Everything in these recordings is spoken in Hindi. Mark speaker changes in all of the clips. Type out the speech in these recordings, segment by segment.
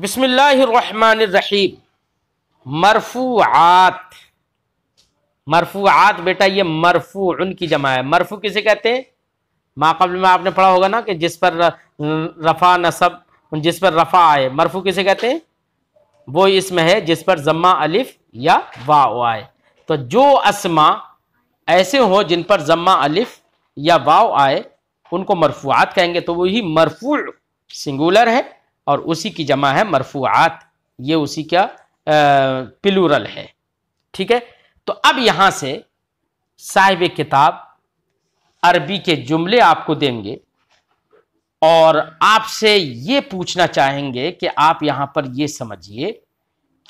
Speaker 1: बसमीम मरफूआत मरफूआत बेटा ये मरफू उनकी जमा है मरफू किसे कहते हैं माकबल में आपने पढ़ा होगा ना कि जिस पर रफ़ा नसब जिस पर रफ़ा आए मरफू किसे कहते हैं वो इसमें है जिस पर जम्मा अलिफ या वाओ आए तो जो असमा ऐसे हो जिन पर जम्मा अलिफ या वाओ आए उनको मरफूआत कहेंगे तो वही मरफू सिंगुलर है और उसी की जमा है मरफूआत ये उसी का प्लूरल है ठीक है तो अब यहाँ से साहिब किताब अरबी के जुमले आपको देंगे और आपसे ये पूछना चाहेंगे कि आप यहां पर ये समझिए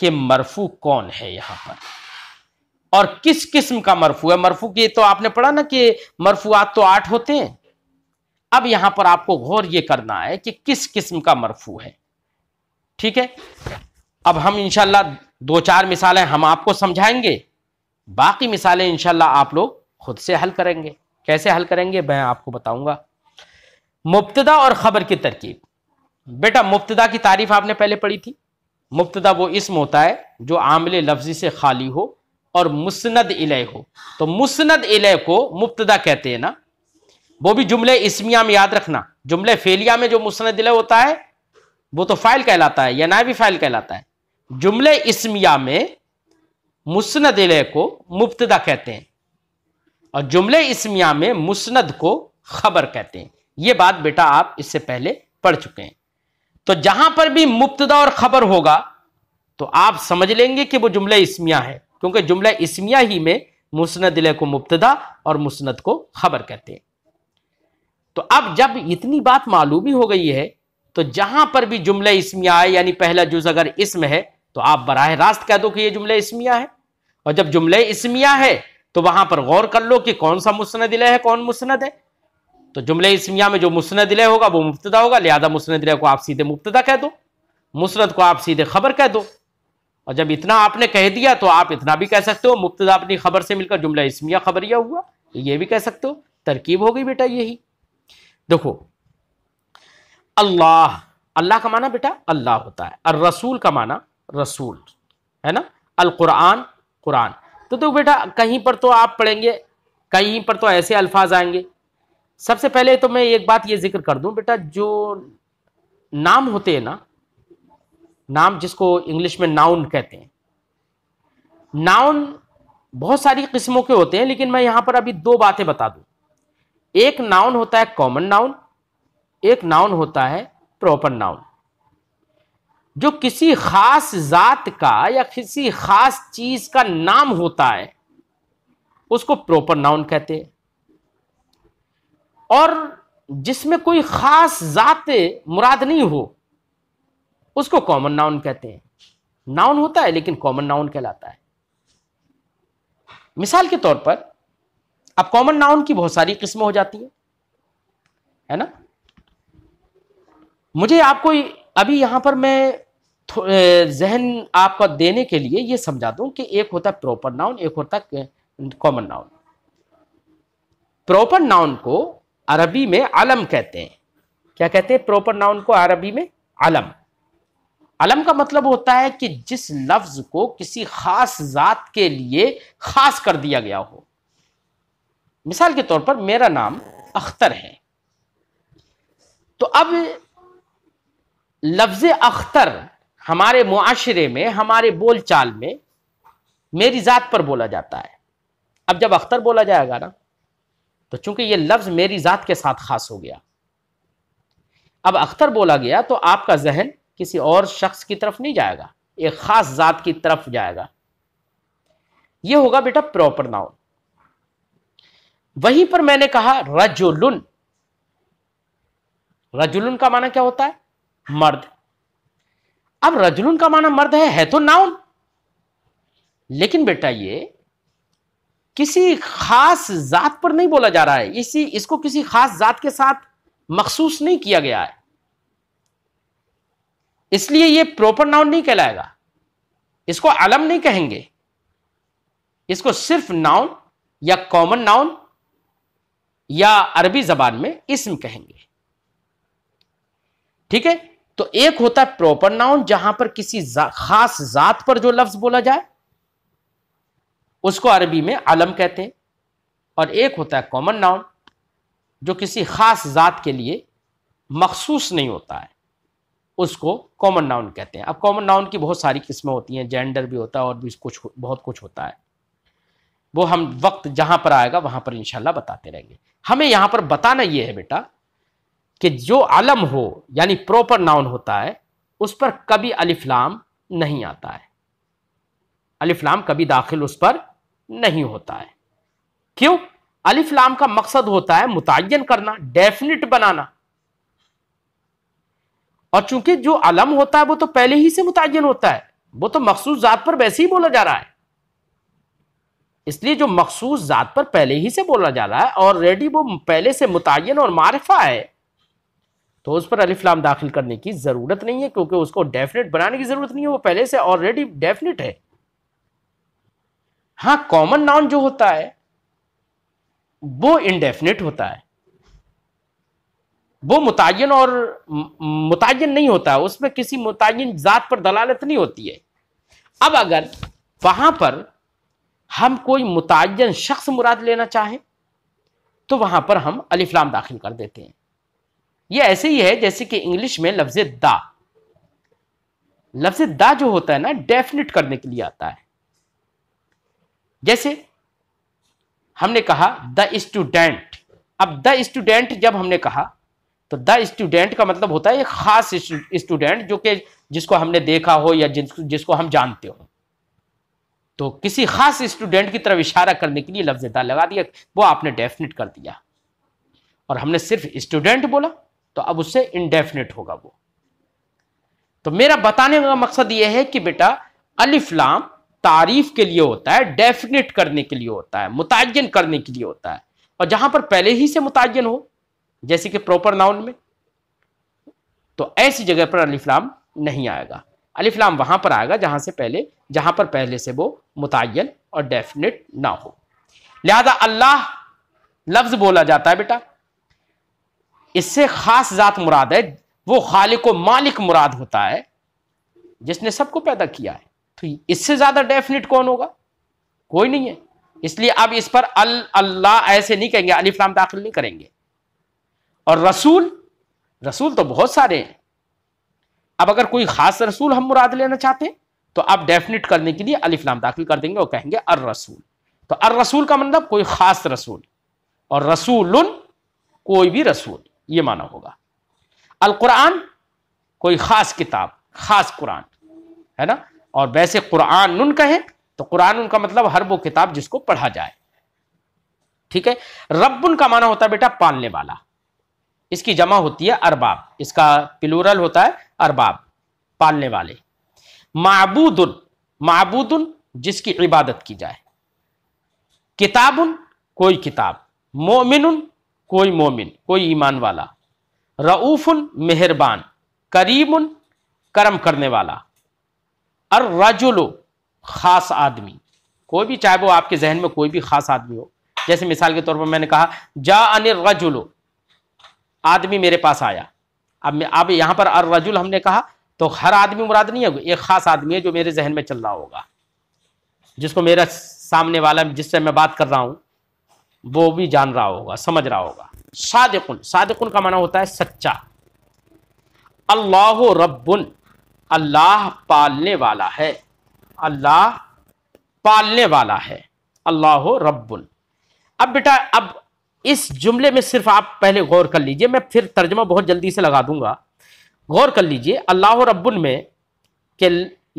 Speaker 1: कि मरफू कौन है यहाँ पर और किस किस्म का मरफू है मरफू की तो आपने पढ़ा ना कि मरफूआत तो आठ होते हैं अब यहां पर आपको गौर यह करना है कि किस किस्म का मरफू है ठीक है अब हम इनशाला दो चार मिसालें हम आपको समझाएंगे बाकी मिसालें इनशाला आप लोग खुद से हल करेंगे कैसे हल करेंगे मैं आपको बताऊंगा मुब्तदा और ख़बर की तरकीब बेटा मुब्तदा की तारीफ आपने पहले पढ़ी थी मुब्तदा वो इसम होता है जो आमले लफ्जी से खाली हो और मुस्ंद इले हो तो मुस्ंद इले को मुब्तदा कहते हैं ना वो भी जुमले इसमिया में याद रखना जुमले फेलिया में जो मुस्दिल होता है वो तो फाइल कहलाता है या ना भी फाइल कहलाता है जुमले इसमिया में मुस्दिल को मुफ्तदा कहते हैं और जुमले इसमिया में मुस्ंद को खबर कहते हैं ये बात बेटा आप इससे पहले पढ़ चुके हैं तो जहां पर भी मुफ्तदा और खबर होगा तो आप समझ लेंगे कि वो जुमले इसमिया है क्योंकि जुमले इसमिया ही में मुस्ंद को मुफ्तदा और मुस्ंद को खबर कहते हैं तो अब जब इतनी बात मालूम ही हो गई है तो जहां पर भी जुमले इसमिया आए यानी पहला जुज अगर इसम है तो आप बराह रास्त कह दो कि ये जुमले इसमिया है और जब जुमले इसमिया है तो वहां पर गौर कर लो कि कौन सा मुस्ंद है कौन मुस्ंद है तो जुमले इसमिया में जो मुस्ंद होगा वो मुफ्तदा होगा लिहाजा मुस्ंद को आप सीधे मुफ्तदा कह दो मुस्रत को आप सीधे खबर कह दो और जब इतना आपने कह दिया तो आप इतना भी कह सकते हो मुफ्तदा अपनी खबर से मिलकर जुमला इसमिया खबरिया हुआ तो ये भी कह सकते हो तरकीब हो गई बेटा यही देखो अल्लाह अल्लाह का माना बेटा अल्लाह होता है और रसूल का माना रसूल है ना अल कुरान कुरान तो देखो बेटा कहीं पर तो आप पढ़ेंगे कहीं पर तो ऐसे अल्फाज आएंगे सबसे पहले तो मैं एक बात ये जिक्र कर दूं बेटा जो नाम होते हैं ना नाम जिसको इंग्लिश में नाउन कहते हैं नाउन बहुत सारी किस्मों के होते हैं लेकिन मैं यहां पर अभी दो बातें बता दूं एक नाउन होता है कॉमन नाउन एक नाउन होता है प्रॉपर नाउन जो किसी खास जात का या किसी खास चीज का नाम होता है उसको प्रॉपर नाउन कहते हैं और जिसमें कोई खास जात मुराद नहीं हो उसको कॉमन नाउन कहते हैं नाउन होता है लेकिन कॉमन नाउन कहलाता है मिसाल के तौर पर अब कॉमन नाउन की बहुत सारी किस्में हो जाती हैं है ना मुझे आपको अभी यहां पर मैं जहन आपका देने के लिए ये समझा दूं कि एक होता है प्रॉपर नाउन एक होता है कॉमन नाउन प्रॉपर नाउन को अरबी में अलम कहते हैं क्या कहते हैं प्रॉपर नाउन को अरबी में अलम अलम का मतलब होता है कि जिस लफ्ज को किसी खास जात के लिए खास कर दिया गया हो मिसाल के तौर पर मेरा नाम अख्तर है तो अब लफ्ज़ अख्तर हमारे माशरे में हमारे बोलचाल में मेरी ज़ात पर बोला जाता है अब जब अख्तर बोला जाएगा ना तो चूंकि ये लफ्ज़ मेरी ज़ात के साथ खास हो गया अब अख्तर बोला गया तो आपका जहन किसी और शख्स की तरफ नहीं जाएगा एक ख़ास ज़ात की तरफ जाएगा ये होगा बेटा प्रॉपर नाउन वहीं पर मैंने कहा रजुलुन रजुलुन का माना क्या होता है मर्द अब रजुलुन का माना मर्द है है तो नाउन लेकिन बेटा ये किसी खास जात पर नहीं बोला जा रहा है इसी इसको किसी खास जात के साथ मखसूस नहीं किया गया है इसलिए ये प्रॉपर नाउन नहीं कहलाएगा इसको अलम नहीं कहेंगे इसको सिर्फ नाउन या कॉमन नाउन या अरबी जबान में इसम कहेंगे ठीक है तो एक होता है प्रॉपर नाउन जहां पर किसी जा, खास जात पर जो लफ्ज बोला जाए उसको अरबी में आलम कहते हैं और एक होता है कॉमन नाउन जो किसी खास जात के लिए मखसूस नहीं होता है उसको कॉमन नाउन कहते हैं अब कॉमन नाउन की बहुत सारी किस्में होती हैं जेंडर भी होता है और भी कुछ बहुत कुछ होता है वो हम वक्त जहां पर आएगा वहां पर इंशाल्लाह बताते रहेंगे हमें यहां पर बताना यह है बेटा कि जो आलम हो यानी प्रॉपर नाउन होता है उस पर कभी अलिफ्लाम नहीं आता है अलिफ्लाम कभी दाखिल उस पर नहीं होता है क्यों अलिफ्लाम का मकसद होता है मुतन करना डेफिनेट बनाना और चूंकि जो अलम होता है वो तो पहले ही से मुतन होता है वो तो मखसूस जात पर वैसे ही बोला जा रहा है इसलिए जो मखसूस ज़ात पर पहले ही से बोला जा रहा है और रेडी वो पहले से मुतन और मारफा है तो उस पर अलिफ्लाम दाखिल करने की ज़रूरत नहीं है क्योंकि उसको डेफिनेट बनाने की ज़रूरत नहीं है वो पहले से ऑलरेडी डेफिनेट है हाँ कॉमन नाउन जो होता है वो इनडेफिनेट होता है वो मुतन और मुतन नहीं होता है उसमें किसी मुतन ज़ात पर दलालत नहीं होती है अब अगर वहां पर हम कोई मुतन शख्स मुराद लेना चाहें तो वहां पर हम अलिफ्लाम दाखिल कर देते हैं ये ऐसे ही है जैसे कि इंग्लिश में लफ्ज दा लफ्ज दा जो होता है ना डेफिनेट करने के लिए आता है जैसे हमने कहा द स्टूडेंट अब द स्टूडेंट जब हमने कहा तो द स्टूडेंट का मतलब होता है एक खास स्टूडेंट जो कि जिसको हमने देखा हो या जिस, जिसको हम जानते हो तो किसी खास स्टूडेंट की तरफ इशारा करने के लिए लफ्ज दा लगा दिया वो आपने डेफिनेट कर दिया और हमने सिर्फ स्टूडेंट बोला तो अब उससे इनडेफिनेट होगा वो तो मेरा बताने का मकसद यह है कि बेटा अलिफ्लाम तारीफ के लिए होता है डेफिनेट करने के लिए होता है मुतयन करने के लिए होता है और जहां पर पहले ही से मुतयन हो जैसे कि प्रॉपर नाउन में तो ऐसी जगह पर अलिफ्लाम नहीं आएगा अलिफ्लाम वहाँ पर आएगा जहाँ से पहले जहाँ पर पहले से वो मुतन और डेफिनेट ना हो लिहाजा अल्लाह लफ्ज बोला जाता है बेटा इससे खास जात मुराद है वो खालिक मालिक मुराद होता है जिसने सबको पैदा किया है तो इससे ज्यादा डेफिनेट कौन होगा कोई नहीं है इसलिए अब इस पर अल अल्लाह ऐसे नहीं कहेंगे अलिफ्लाम दाखिल नहीं करेंगे और रसूल रसूल तो बहुत सारे हैं अब अगर कोई खास रसूल हम मुराद लेना चाहते हैं तो आप डेफिनेट करने के लिए नाम दाखिल कर देंगे और कहेंगे अर रसूल तो अर रसूल का मतलब कोई खास रसूल और रसूल कोई भी रसूल ये माना होगा अल कुरान कोई खास किताब खास कुरान है ना और वैसे कुरान नुन कहें तो कुरान उनका मतलब हर वो किताब जिसको पढ़ा जाए ठीक है रब का माना होता है बेटा पालने वाला इसकी जमा होती है अरबाब इसका प्लूरल होता है अरबाब पालने वाले माबूदुन माबूदुन जिसकी इबादत की जाए किताबुन कोई किताब मोमिन कोई मोमिन कोई ईमान वाला उन मेहरबान उन कर्म करने वाला और रजुलो खास आदमी कोई भी चाहे वो आपके जहन में कोई भी खास आदमी हो जैसे मिसाल के तौर पर मैंने कहा जा अन रजुलो आदमी मेरे पास आया अब अब यहाँ पर अर रजुल हमने कहा तो हर आदमी मुराद नहीं है एक ख़ास आदमी है जो मेरे जहन में चल रहा होगा जिसको मेरा सामने वाला जिससे मैं बात कर रहा हूँ वो भी जान रहा होगा समझ रहा होगा सादकुन सादकुन का माना होता है सच्चा अल्लाह रब्बुन अल्लाह पालने वाला है अल्लाह पालने वाला है अल्लाह रब्बुन अब बेटा अब इस जुमले में सिर्फ आप पहले गौर कर लीजिए मैं फिर तर्जमा बहुत जल्दी से लगा दूंगा गौर कर लीजिए अल्लाह रब्बुल में कि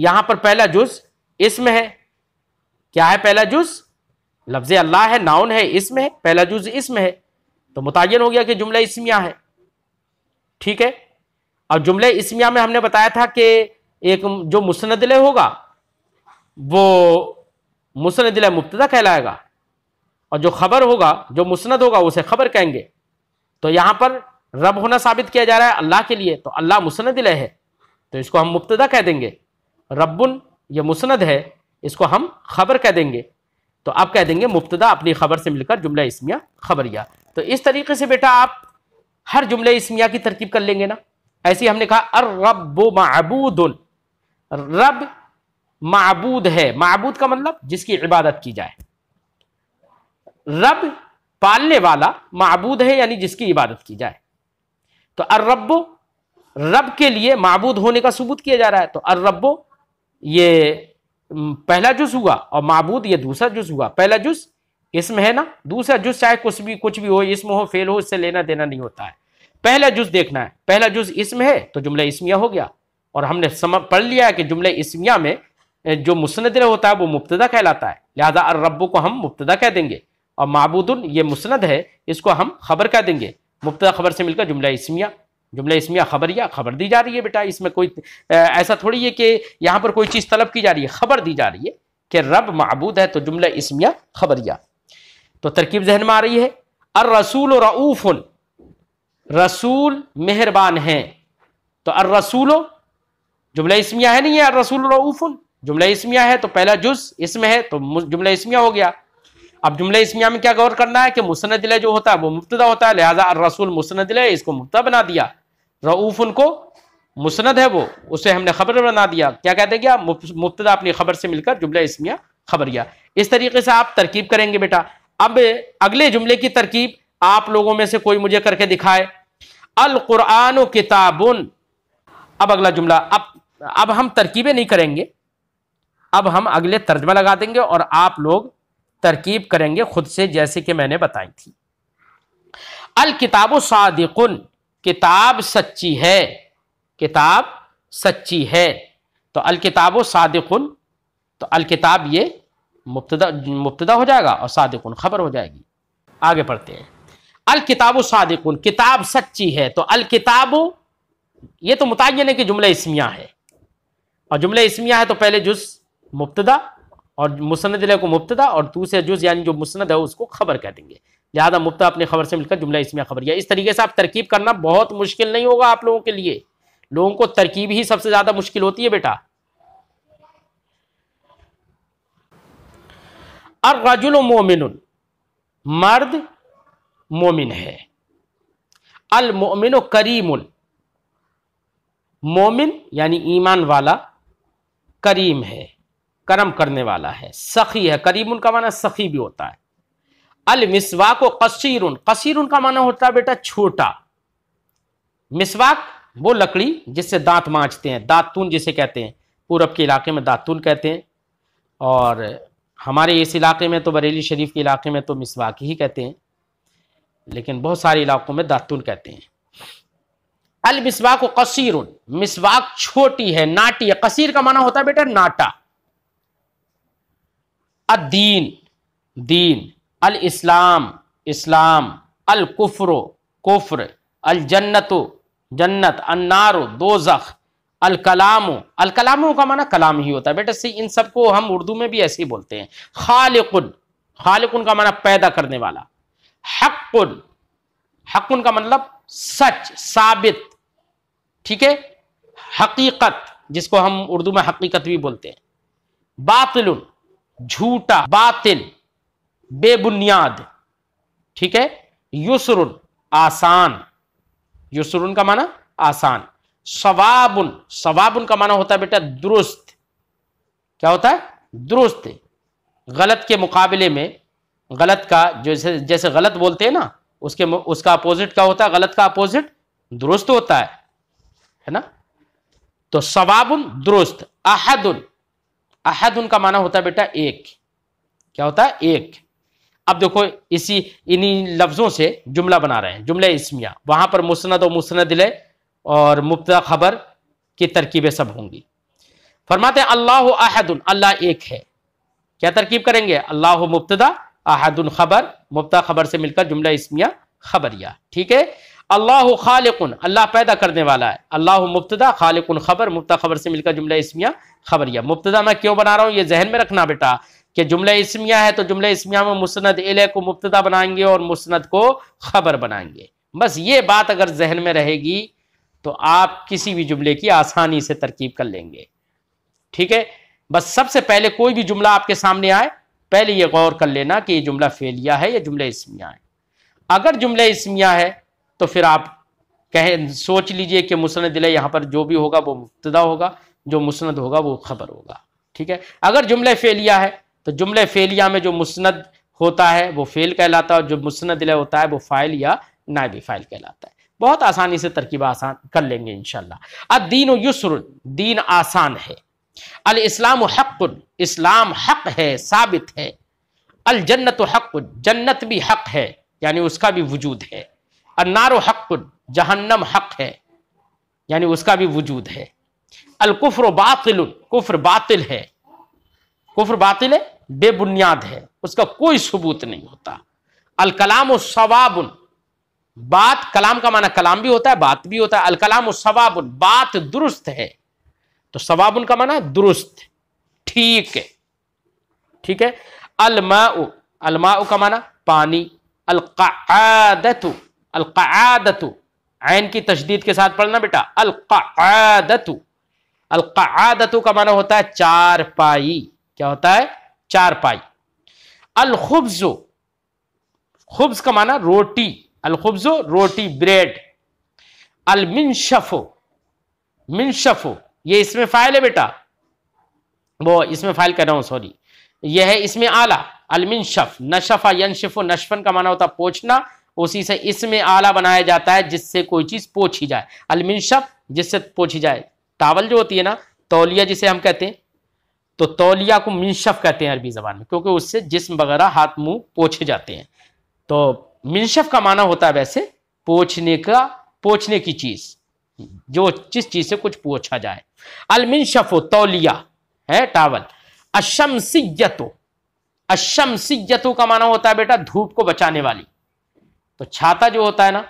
Speaker 1: यहाँ पर पहला जुज इसम है क्या है पहला जुज लफ्ज अल्लाह है नाउन है इसमें है पहला जुज इसम है तो मुतन हो गया कि जुमला इसमिया है ठीक है और जुमले इसमिया में हमने बताया था कि एक जो मुसनदले होगा वो मुसनदला मुबतदा कहलाएगा और जो खबर होगा जो मुस्ंद होगा उसे खबर कहेंगे तो यहाँ पर रब होना साबित किया जा रहा है अल्लाह के लिए तो अल्लाह मुस्ंद है तो इसको हम मुबतदा कह देंगे रब्बुन ये मुस्ंद है इसको हम खबर कह देंगे तो आप कह देंगे मुबतदा अपनी खबर से मिलकर जुमला इसमिया खबरिया तो इस तरीके से बेटा आप हर जुमले इसमिया की तरकीब कर लेंगे ना ऐसे हमने कहा अर रब मबूद रब मबूद है मबूद का मतलब जिसकी इबादत की जाए रब पालने वाला मबूद है यानी जिसकी इबादत की जाए तो अर्रबो रब के लिए मबूद होने का सबूत किया जा रहा है तो अर्रबो ये पहला जुस हुआ और मबूद ये दूसरा जुस हुआ पहला जुस इसम है ना दूसरा जुस चाहे कुछ भी कुछ भी हो इसम हो फेल हो इससे लेना देना नहीं होता है पहला जुज देखना है पहला जुज इसम है तो जुमला इसमिया हो गया और हमने सम पढ़ लिया है कि जुमले इसमिया में जो मुस्ंद होता है वो मुफ्त कहलाता है लिहाजा अर्रबो को हम मुबतदा कह देंगे और मबूदन ये मुस्ंद है इसको हम खबर कह देंगे मुफ्त खबर से मिलकर जुमला इसमिया जुमला इसमिया खबरिया खबर दी जा रही है बेटा इसमें कोई ऐसा थोड़ी है कि यहाँ पर कोई चीज़ तलब की जा रही है खबर दी जा रही है कि रब मबूद है तो जुमला इसमिया खबरिया तो तरकीब जहन में आ रही है अर रसूल रऊफ़ रसूल मेहरबान हैं तो अर रसूल जुमला इसमिया है नहीं है अर रसूल रऊफ़ुल जुमला इसमिया है तो पहला जुज इसमें है तो जुमला इसमिया हो गया अब जुमले इसमिया में क्या गौर करना है कि मुसनदिले जो होता है वो मुफ्तदा होता है लिहाजा रसूल मुसनदिले इसको मुफ्ता बना दिया रऊफ उनको मुस्ंद है वो उसे हमने खबर बना दिया क्या कहते हैं मुफ्तदा अपनी खबर से मिलकर जुमला इसमिया खबर गया इस तरीके से आप तरकीब करेंगे बेटा अब अगले जुमले की तरकीब आप लोगों में से कोई मुझे करके दिखाए अल कुरान किताबुन अब अगला जुमला अब अब हम तरकीबें नहीं करेंगे अब हम अगले तर्जमा लगा देंगे और आप लोग तरकीब करेंगे खुद से जैसे कि मैंने बताई थी अल किताब सादिकुन किताब सच्ची है किताब सच्ची है तो अल किताब सादिकुन तो अल किताब ये मुब्तदा मुब्तदा हो जाएगा और सादिकुन खबर हो जाएगी आगे पढ़ते हैं अल किताब सादिकुन किताब सच्ची है तो अल किताब ये तो मुतन है कि जुमला इसमिया है और जुमला इसमिया है तो पहले जुज मुब्तदा और मुसनद को मुबतदा और दूसरे जुज यानी जो मुसंद है उसको खबर कह देंगे लिहाजा मुफ्ता अपने खबर से मिलकर जुमला इसमें खबर या इस तरीके से आप तरकीब करना बहुत मुश्किल नहीं होगा आप लोगों के लिए लोगों को तरकीब ही सबसे ज़्यादा मुश्किल होती है बेटा और रजुल मोमिन मर्द मोमिन है अल मोमिन करीम मोमिन यानी ईमान वाला करीम है करम करने वाला है सखी है करीब उनका माना सखी भी होता है अल मिसवाक कसीर कसीर उनका माना होता है बेटा छोटा मिसवाक वो लकड़ी जिससे दांत माँचते हैं दातून जिसे कहते हैं पूरब के इलाके में दातून कहते हैं और हमारे इस इलाके में तो बरेली शरीफ के इलाके में तो मिसवाक ही कहते हैं लेकिन बहुत सारे इलाकों में दातून कहते हैं अल मिसवाक कसीर मिसवाक छोटी है नाटी है कसीर का माना होता है बेटा नाटा अदीन दीन अल इस्लाम इस्लाम अल कुफ्र कुफ्र अल जन्नत जन्नत अन्नारो दोजख अल कलाम अल कलाम का माना कलाम ही होता है बेटा सी इन सबको हम उर्दू में भी ऐसे ही बोलते हैं खालिकुन खालिकुन का माना पैदा करने वाला हक्कुन हक्कुन का मतलब सच साबित ठीक है हकीकत जिसको हम उर्दू में हकीकत भी बोलते हैं बातिलुन झूठा बातिल बेबुनियाद ठीक है युसरुन आसान युसरुन का माना आसान सवाबुन सवाबुन का माना होता है बेटा दुरुस्त क्या होता है दुरुस्त गलत के मुकाबले में गलत का जैसे जैसे गलत बोलते हैं ना उसके उसका अपोजिट क्या होता है गलत का अपोजिट दुरुस्त होता है है ना तो सवाबुन दुरुस्त अहदुन अहद उनका माना होता है बेटा एक क्या होता है एक अब देखो इसी इन्हीं लफ्ज़ों से जुमला बना रहे हैं जुमला इसमिया वहां पर मुस्ंद और मुस्ंद मुस्ंदिल और मुफ्त खबर की तरकीबें सब होंगी फरमाते अल्लाह अहदुल अल्लाह एक है क्या तरकीब करेंगे अल्लाह मुफ्त अहदुल खबर मुफ्त खबर से मिलकर जुमला इसमिया खबरिया ठीक है अल्लाह खालिकुन अल्लाह पैदा करने वाला है अल्लाह मुबतदा खालिकुन खबर मुबता खबर से मिलकर जुमला इसमिया खबरिया मुबतदा मैं क्यों बना रहा हूँ ये जहन में रखना बेटा कि जुमला इसमिया है तो जुमला इसमिया में मुस्ंद इले को मुबतदा बनाएंगे और मुस्ंद को खबर बनाएंगे बस ये बात अगर जहन में रहेगी तो आप किसी भी जुमले की आसानी से तरकीब कर लेंगे ठीक है बस सबसे पहले कोई भी जुमला आपके सामने आए पहले ये गौर कर लेना कि ये जुमला फेलिया है या जुमला इसमिया है अगर जुमला इसमिया है तो फिर आप कहें सोच लीजिए कि मुसनद इले यहाँ पर जो भी होगा वो मुबतदा होगा जो मुस्ंद होगा वो खबर होगा ठीक है अगर जुमले फेलिया है तो जुमले फेलिया में जो मुस्ंद होता है वो फेल कहलाता है और जो मुस्ंद इले होता है वो फ़ाइल या नायब फ़ाइल कहलाता है बहुत आसानी से तरकीब आसान कर लेंगे इन दीन युसर दीन आसान है अल इस्लाम हक इस्लाम हक है साबित है अल जन्नत हक जन्नत भी हक है यानी उसका भी वजूद है अन्नारो हक जहन्नम हक है यानी उसका भी वजूद है अलकुफ्र बातिल कुफर बातिल है कुफ्र बातिल है बेबुनियाद है उसका कोई सबूत नहीं होता अलकलाम सवाबुन बात कलाम का माना कलाम भी होता है बात भी होता है अलकलाम सवाबुन बात दुरुस्त है तो सवाबुन का माना दुरुस्त ठीक है ठीक है अलमा अलमा का माना पानी अलकादतु अलक़ादतु आयन की तशदीद के साथ पढ़ना बेटा अलक़ादतु अलक़ादतु का माना होता है चार पाई क्या होता है चार पाई अलखुब्जो खुब्ज का माना रोटी अलखुब्जो रोटी ब्रेड अलमिनशफो मिनशफो ये इसमें फाइल है बेटा वो इसमें फाइल कर रहा हूं सॉरी यह है इसमें आला अलमिनशफ नशफा यनशफो नशफन का माना होता है पोछना उसी से इसमें आला बनाया जाता है जिससे कोई चीज़ पोछी जाए अलमिनशफ जिससे पोछी जाए टावल जो होती है ना तौलिया जिसे हम कहते हैं तो तौलिया को मिनशफ कहते हैं अरबी ज़बान में क्योंकि उससे जिसम वगैरह हाथ मुंह पोछे जाते हैं तो मिनशफ का माना होता है वैसे पोछने का पोछने की चीज़ जो जिस चीज़ से कुछ पोछा जाए अलमिनशफ हो तौलिया है टावल अशम अशमसियतो का माना होता है बेटा धूप को बचाने वाली तो छाता जो होता है ना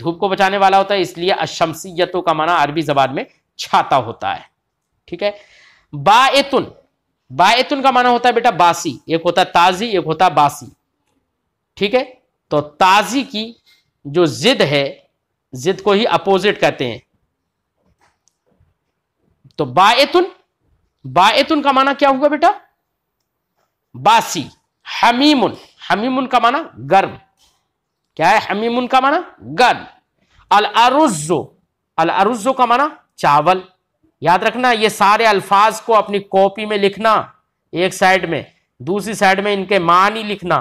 Speaker 1: धूप को बचाने वाला होता है इसलिए अशमसीयतों का माना अरबी जबान में छाता होता है ठीक है बाएतुन बाएतुन का माना होता है बेटा बासी एक होता है ताजी एक होता है बासी ठीक है तो ताजी की जो जिद है जिद को ही अपोजिट कहते हैं तो बाएतुन बाएतुन का माना क्या हुआ बेटा बासी हमीमुन हमीमुन का माना गर्म क्या है हमीमुन का माना गन अल अरुजो अल अरुजो का माना चावल याद रखना ये सारे अल्फाज को अपनी कॉपी में लिखना एक साइड में दूसरी साइड में इनके मानी लिखना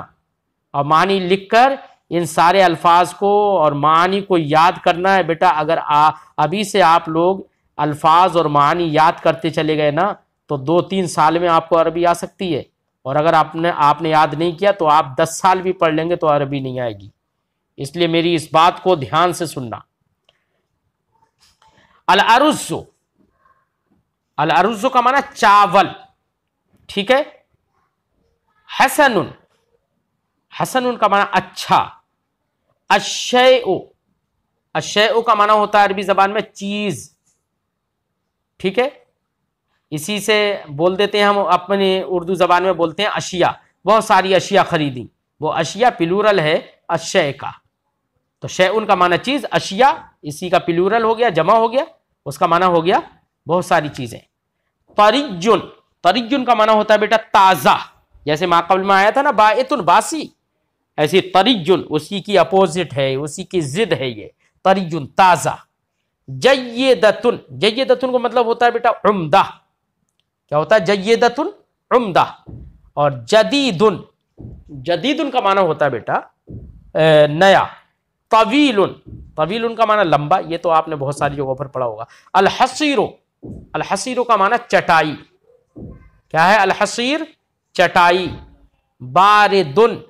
Speaker 1: और मानी लिखकर इन सारे अल्फाज को और मानी को याद करना है बेटा अगर आ, अभी से आप लोग अल्फाज और मानी याद करते चले गए ना तो दो तीन साल में आपको अरबी आ सकती है और अगर आपने आपने याद नहीं किया तो आप दस साल भी पढ़ लेंगे तो अरबी नहीं आएगी इसलिए मेरी इस बात को ध्यान से सुनना अल अरुजो अल अरुजो का माना चावल ठीक है हसनुन हसनुन का माना अच्छा अशय ओ अशय ओ का माना होता है अरबी जबान में चीज ठीक है इसी से बोल देते हैं हम अपने उर्दू जबान में बोलते हैं अशिया बहुत सारी अशिया खरीदी वो अशिया पिलूरल है अशय का तो शे उनका माना चीज अशिया इसी का प्लूरल हो गया जमा हो गया उसका माना हो गया बहुत सारी चीजें तरिजुन तरिजुन का माना होता है बेटा ताजा जैसे माकबल में आया था ना बातुन बासी ऐसी तरिजुन उसी की अपोजिट है उसी की जिद है ये तरिजुन ताजा जयदतुन दतुन को मतलब होता है बेटा उमदा क्या होता है दतुन उमदा और जदीदुन जदीदुन का माना होता है बेटा नया तवील तवील का माना लंबा ये तो आपने बहुत सारी जगहों पर पढ़ा होगा अलहसीरो अलहसीरो का माना चटाई क्या है अलहसीर चटाई बारिदुन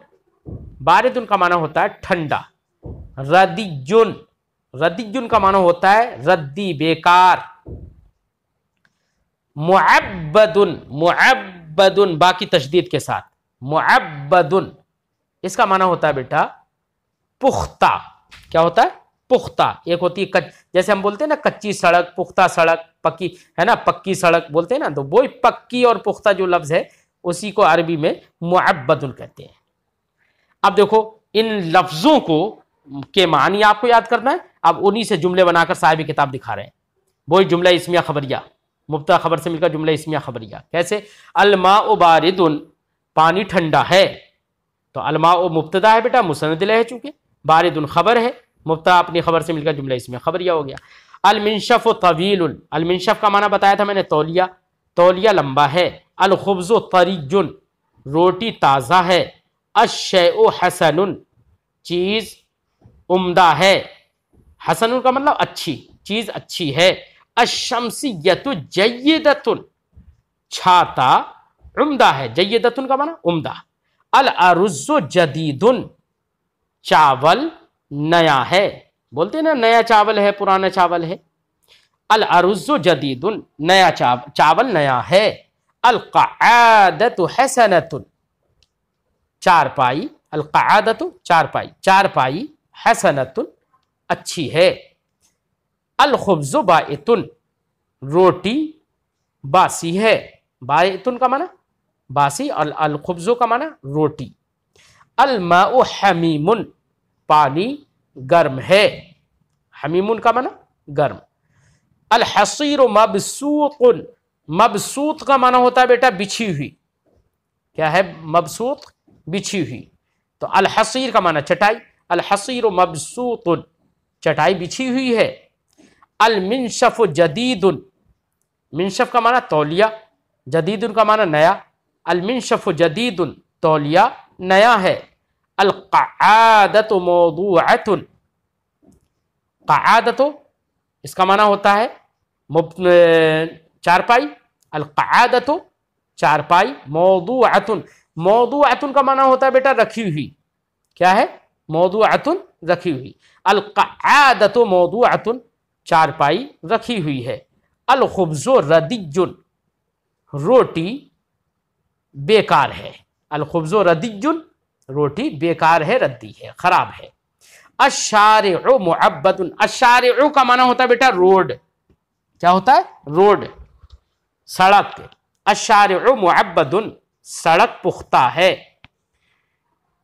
Speaker 1: बारिदुन का माना होता है ठंडा रदीजुन रदीजुन का माना होता है रद्दी बेकार मुअब्बदुन मुअब्बदुन बाकी तशदीद के साथ मुअब्बदुन इसका माना होता है बेटा पुख्ता क्या होता है पुख्ता एक होती है कच जैसे हम बोलते हैं ना कच्ची सड़क पुख्ता सड़क पक्की है ना पक्की सड़क बोलते हैं ना तो वो पक्की और पुख्ता जो लफ्ज़ है उसी को अरबी में मुआबदुल कहते हैं अब देखो इन लफ्ज़ों को के मानी आपको याद करना है अब उन्हीं से जुमले बनाकर साहिब किताब दिखा रहे हैं वो जुमला इसमिया खबरिया मुफ्ता खबर से मिलकर जुमला इसमिया खबरिया कैसे अलमा उबारदन पानी ठंडा है तो अलमा मुफ्तदा है बेटा मुसनद है चूंकि बारदन खबर है मुफ्ता अपनी खबर से मिलकर जुमला इसमें खबर यह हो गया अलमिनशफ़ तवील अलमिनशफ़ का माना बताया था मैंने तोलिया तोलिया लंबा है अलखब्ज़ तरीजुन रोटी ताज़ा है अशय हसन चीज़ उम्दा है हसन का मतलब अच्छी चीज़ अच्छी है यतु जयदतुन छाता उम्दा है जयदतुन का माना उम्दा अल अरुज़ो जदीदुन चावल नया है बोलते ना नया चावल है पुराना चावल है अल अरुजो जदीदुन नया चावल चावल नया है अलकादत हसनतुन चारपाई अलकादत चार पाई हसनतुन अच्छी है अलखब्जो बातुन रोटी बासी है बातुन का माना बासी अल अलखब्जो का माना रोटी अलमा हमीमुन पानी गर्म है हमीमुन का माना गर्म अलहसीर मबसूतुन मबसूत का माना होता है बेटा बिछी हुई क्या है मबसूत बिछी हुई तो अलहसीर का माना चटाई अलहसीर मबसूत चटाई बिछी हुई है अलमिनशफ जदीद मिनशफ का माना तौलिया जदीद का माना नया अलमिनशफ जदीद तौलिया नया है अलक़ादत का क़ादत इसका माना होता है चारपाई अलक़ादत चारपाई मौदूअतुन अतुन का माना होता है बेटा रखी हुई क्या है मौदूअतुन रखी हुई अलक़ादत मौदूअतुन चारपाई रखी हुई है अलखब्ज़ो रदिजुन रोटी बेकार है अलखब्ज़ो रदिजुन रोटी बेकार है रद्दी है खराब है अशार मुहब्बत अशार का माना होता है बेटा रोड क्या होता है रोड सड़क अशार मुहब्बत सड़क पुख्ता है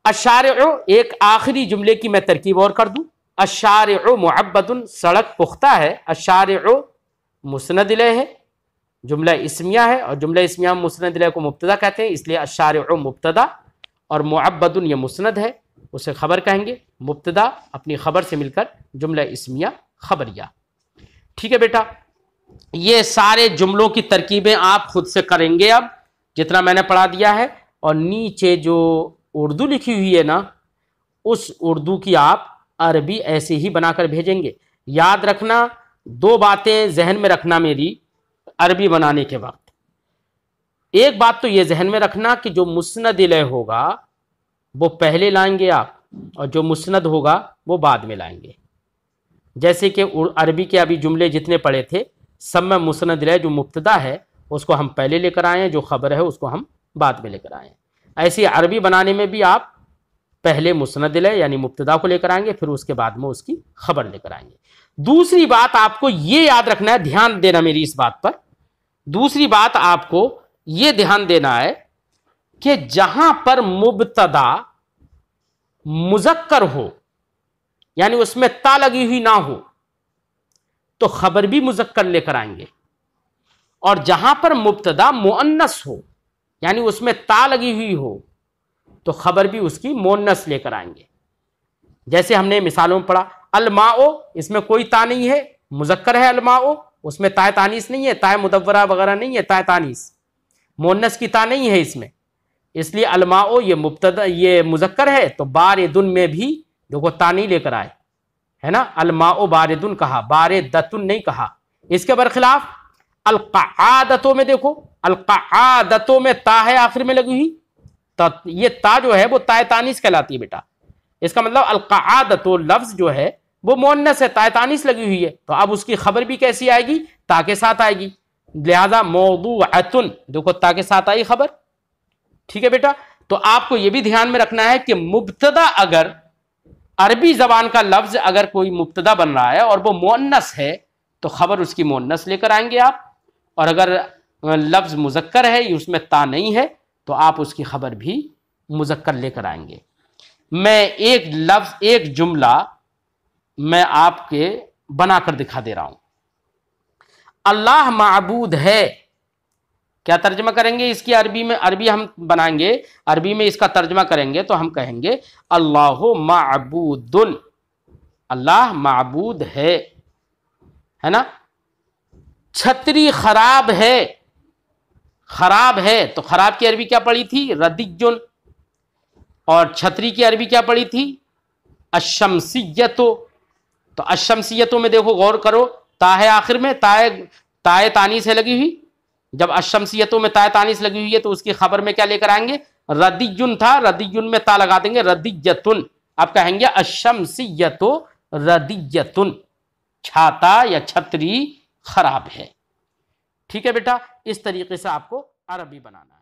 Speaker 1: अशार एक आखिरी जुमले की मैं तरकीब और कर दूं अशार मुहब्बत सड़क पुख्ता है अशार मुस्ंद है जुमला इसमिया है और जुमला इसमिया मुस्ंद को मुबतदा कहते हैं इसलिए अशार मुबतदा और मुआबदन यह मुस्ंद है उसे खबर कहेंगे मुब्तदा अपनी खबर से मिलकर जुमला इसमिया खबरिया ठीक है बेटा ये सारे जुमलों की तरकीबें आप खुद से करेंगे अब जितना मैंने पढ़ा दिया है और नीचे जो उर्दू लिखी हुई है ना उस उर्दू की आप अरबी ऐसे ही बनाकर भेजेंगे याद रखना दो बातें जहन में रखना मेरी अरबी बनाने के वक्त एक बात तो ये जहन में रखना कि जो मुस्ंद लय होगा वो पहले लाएंगे आप और जो मुस्ंद होगा वो बाद में लाएंगे जैसे कि अरबी के अभी जुमले जितने पड़े थे सब में मुस्ंद लय जो मुब्तदा है उसको हम पहले लेकर आए हैं जो खबर है उसको हम बाद में लेकर आए हैं ऐसी अरबी बनाने में भी आप पहले मुस्ंद लय यानी मुब्तदा को लेकर आएंगे फिर उसके बाद में उसकी खबर लेकर आएंगे दूसरी बात आपको ये याद रखना है ध्यान देना मेरी इस बात पर दूसरी बात आपको ये ध्यान देना है कि जहां पर मुबतदा मुजक्कर हो यानी उसमें ता लगी हुई ना हो तो खबर भी मुजक्कर लेकर आएंगे और जहां पर मुबतदा मुअन्नस हो यानी उसमें ता लगी हुई हो तो खबर भी उसकी मोन्नस लेकर आएंगे जैसे हमने मिसालों में पढ़ा अलमाओ इसमें कोई ता नहीं है मुजक्कर है अलमाओ उसमें ताय तानीस नहीं है ताय मुदवरा वगैरह नहीं है ताय तानीस मोनस की ता नहीं है इसमें इसलिए अलमाओ ये मुफ्त ये मुजक्कर है तो दुन में भी देखो तानी लेकर आए है ना अलमाओ दुन कहा बार दतुन नहीं कहा इसके बरखिलाफ अलकादतों में देखो अलकादतों में ता है आखिर में लगी हुई तो ये ता जो है वो ताय तानिस कहलाती है बेटा इसका मतलब अलकादत लफ्ज जो है वो मोनस है ताय तानिस लगी हुई है तो अब उसकी खबर भी कैसी आएगी ता के साथ आएगी लिहाजा मौदू अतुन देखो ता के साथ आई खबर ठीक है बेटा तो आपको यह भी ध्यान में रखना है कि मुबतदा अगर अरबी जबान का लफ्ज अगर कोई मुबतदा बन रहा है और वो मोनस है तो खबर उसकी मोनस लेकर आएंगे आप और अगर लफ्ज मुजक्कर है उसमें ता नहीं है तो आप उसकी खबर भी मुजक्कर लेकर आएंगे मैं एक लफ्ज एक जुमला मैं आपके बनाकर दिखा दे रहा हूं अल्लाह मबूद है क्या तर्जमा करेंगे इसकी अरबी में अरबी हम बनाएंगे अरबी में इसका तर्जमा करेंगे तो हम कहेंगे अल्लाह मबूदन अल्लाह मबूद है है ना छतरी खराब है खराब है तो खराब की अरबी क्या पड़ी थी रदिजुन और छतरी की अरबी क्या पड़ी थी अशमसीयतो तो अशमसीयतों में देखो गौर करो ता है आखिर में ताए ताए तानी से लगी हुई जब अशमसीतों में ताए तानी से लगी हुई है तो उसकी खबर में क्या लेकर आएंगे रदीजुन था रदीजुन में ता लगा देंगे रदीजतुन आप कहेंगे अशमसीतो रदीजतुन छाता या छतरी खराब है ठीक है बेटा इस तरीके से आपको अरबी बनाना